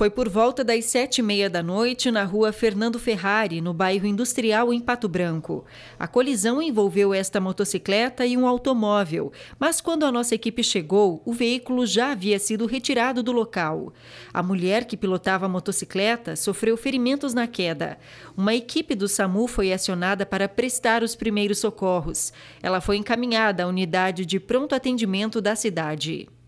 foi por volta das sete e meia da noite na rua Fernando Ferrari, no bairro Industrial, em Pato Branco. A colisão envolveu esta motocicleta e um automóvel, mas quando a nossa equipe chegou, o veículo já havia sido retirado do local. A mulher que pilotava a motocicleta sofreu ferimentos na queda. Uma equipe do SAMU foi acionada para prestar os primeiros socorros. Ela foi encaminhada à unidade de pronto atendimento da cidade.